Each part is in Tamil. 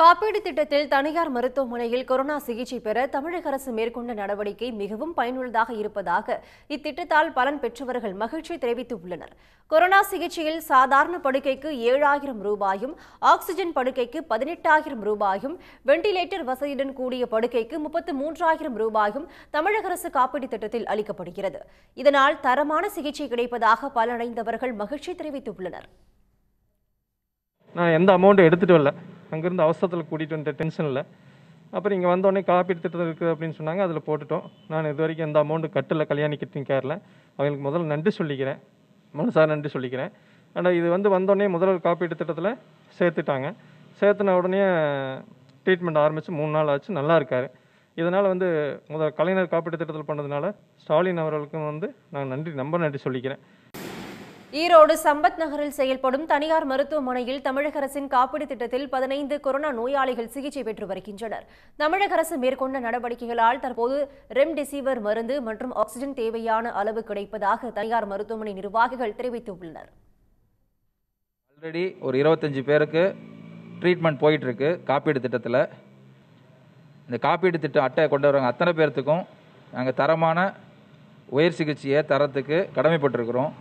காப்பீடு திட்டத்தில் தனியார் மருத்துவமனையில் கொரோனா சிகிச்சை பெற தமிழக அரசு மேற்கொண்ட நடவடிக்கை மிகவும் பயனுள்ளதாக இருப்பதாக இத்திட்டத்தால் பலன் பெற்றவர்கள் மகிழ்ச்சி தெரிவித்துள்ளனர் கொரோனா சிகிச்சையில் சாதாரண படுக்கைக்கு ஏழாயிரம் ரூபாயும் ஆக்ஸிஜன் படுக்கைக்கு பதினெட்டாயிரம் ரூபாயும் வெண்டிலேட்டர் வசதியுடன் கூடிய படுக்கைக்கு முப்பத்து மூன்றாயிரம் ரூபாயும் தமிழக அரசு காப்பீடு திட்டத்தில் அளிக்கப்படுகிறது இதனால் தரமான சிகிச்சை கிடைப்பதாக பலனடைந்தவர்கள் மகிழ்ச்சி தெரிவித்துள்ளனர் நான் எந்த அமௌண்ட் எடுத்துட்டு வரல அங்கேருந்து அவசரத்தில் கூட்டிகிட்டு வந்த டென்ஷனில் அப்புறம் இங்கே வந்தோடனே காப்பீடு திட்டம் இருக்குது அப்படின்னு சொன்னாங்க அதில் போட்டுட்டோம் நான் இது வரைக்கும் எந்த அமௌண்ட்டு கட்டலை கல்யாணி கேரளில் அவங்களுக்கு முதல்ல நன்றி சொல்லிக்கிறேன் மனசாக நன்றி சொல்லிக்கிறேன் ஆனால் இது வந்து வந்தோடனே முதல் காப்பீட்டு திட்டத்தில் சேர்த்துட்டாங்க சேர்த்துன உடனே ட்ரீட்மெண்ட் ஆரம்பித்து மூணு நாள் ஆச்சு நல்லா இருக்கார் இதனால் வந்து முதல் கலைஞர் காப்பீட்டு திட்டத்தில் பண்ணதுனால ஸ்டாலின் அவர்களுக்கும் வந்து நான் நன்றி ரொம்ப நன்றி சொல்லிக்கிறேன் ஈரோடு சம்பத் நகரில் செயல்படும் தனியார் மருத்துவமனையில் தமிழக அரசின் காப்பீடு திட்டத்தில் பதினைந்து கொரோனா நோயாளிகள் சிகிச்சை பெற்று வருகின்றனர் தமிழக அரசு மேற்கொண்ட நடவடிக்கைகளால் தற்போது ரெம்டெசிவிர் மருந்து மற்றும் ஆக்ஸிஜன் தேவையான அளவு கிடைப்பதாக தனியார் மருத்துவமனை நிர்வாகிகள் தெரிவித்துள்ளனர் ஆல்ரெடி ஒரு இருபத்தஞ்சு பேருக்கு ட்ரீட்மெண்ட் போயிட்டு இருக்கு காப்பீடு திட்டத்தில் இந்த காப்பீடு திட்டம் அட்டை கொண்டு வரவங்க அத்தனை பேர்த்துக்கும் நாங்கள் தரமான உயர் சிகிச்சையை தரத்துக்கு கடமைப்பட்டிருக்கிறோம்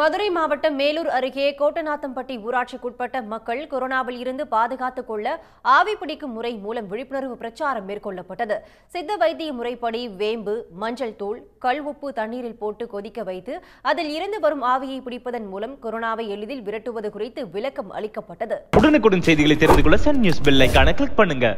மதுரை மாவட்டம் மேலூர் அருகே கோட்டநாத்தம்பட்டி ஊராட்சிக்குட்பட்ட மக்கள் கொரோனாவில் இருந்து பாதுகாத்துக் கொள்ள ஆவி பிடிக்கும் முறை மூலம் விழிப்புணர்வு பிரச்சாரம் மேற்கொள்ளப்பட்டது சித்த வைத்திய முறைப்படி வேம்பு மஞ்சள் தூள் கல் உப்பு தண்ணீரில் போட்டு கொதிக்க வைத்து அதில் இருந்து வரும் ஆவியை பிடிப்பதன் மூலம் கொரோனாவை எளிதில் விரட்டுவது குறித்து விளக்கம் அளிக்கப்பட்டது உடனுக்குடன் செய்திகளை தெரிந்து கொள்ள சன் நியூஸ் கிளிக் பண்ணுங்க